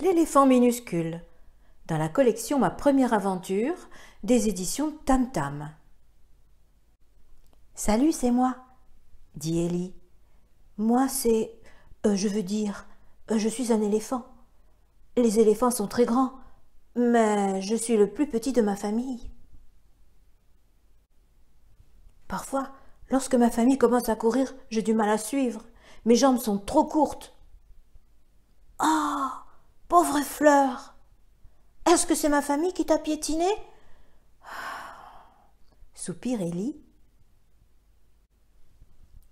L'éléphant minuscule, dans la collection Ma première aventure des éditions Tam Tam. Salut, c'est moi, dit Ellie. Moi, c'est. Euh, je veux dire, euh, je suis un éléphant. Les éléphants sont très grands, mais je suis le plus petit de ma famille. Parfois, lorsque ma famille commence à courir, j'ai du mal à suivre. Mes jambes sont trop courtes. Ah, fleur. Est-ce que c'est ma famille qui t'a piétiné Soupire Ellie.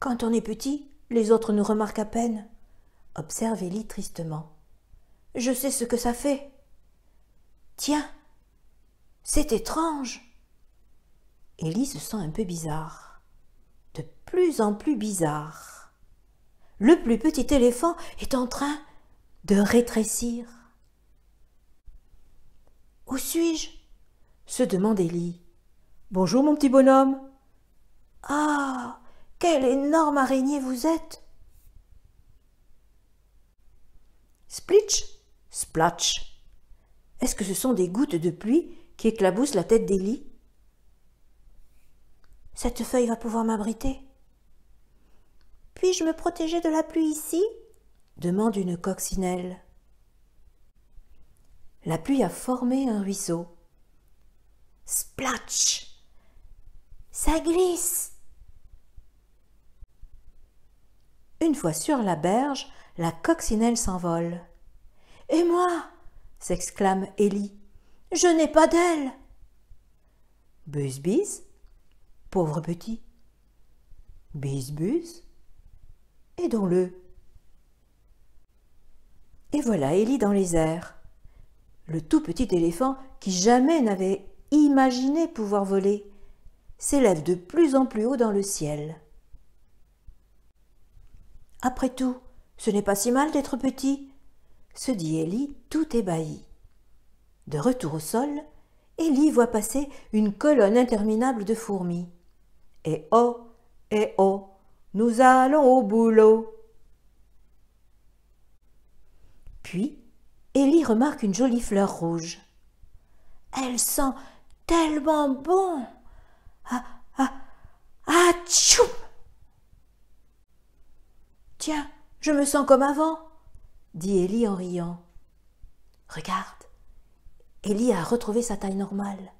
Quand on est petit, les autres nous remarquent à peine, observe Ellie tristement. Je sais ce que ça fait. Tiens, c'est étrange. Ellie se sent un peu bizarre, de plus en plus bizarre. Le plus petit éléphant est en train de rétrécir. Où suis-je se demande Ellie. Bonjour, mon petit bonhomme. Ah Quelle énorme araignée vous êtes Splitch Splatch Est-ce que ce sont des gouttes de pluie qui éclaboussent la tête d'Elie ?»« Cette feuille va pouvoir m'abriter. Puis-je me protéger de la pluie ici demande une coccinelle. La pluie a formé un ruisseau. Splatch Ça glisse Une fois sur la berge, la coccinelle s'envole. Et moi s'exclame Ellie. Je n'ai pas d'aile Bise-bise, Pauvre petit et Aidons-le Et voilà Ellie dans les airs le tout petit éléphant, qui jamais n'avait imaginé pouvoir voler, s'élève de plus en plus haut dans le ciel. Après tout, ce n'est pas si mal d'être petit, se dit Ellie tout ébahie. De retour au sol, Ellie voit passer une colonne interminable de fourmis. Et oh, et oh, nous allons au boulot. Puis, Ellie remarque une jolie fleur rouge. Elle sent tellement bon. Ah, ah, ah, Tiens, je me sens comme avant, dit Ellie en riant. Regarde, Ellie a retrouvé sa taille normale.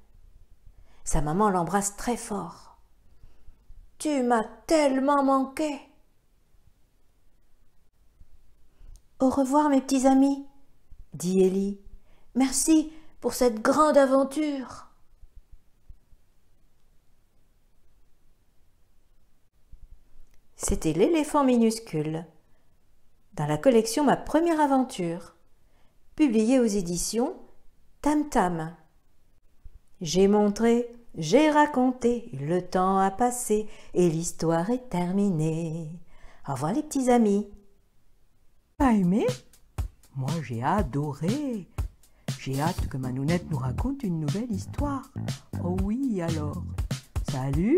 Sa maman l'embrasse très fort. Tu m'as tellement manqué. Au revoir mes petits amis, dit Ellie. Merci pour cette grande aventure. C'était l'éléphant minuscule, dans la collection Ma première aventure, publiée aux éditions Tam Tam. J'ai montré, j'ai raconté, le temps a passé et l'histoire est terminée. Au revoir les petits amis. Pas aimé moi, j'ai adoré. J'ai hâte que nounette nous raconte une nouvelle histoire. Oh oui, alors. Salut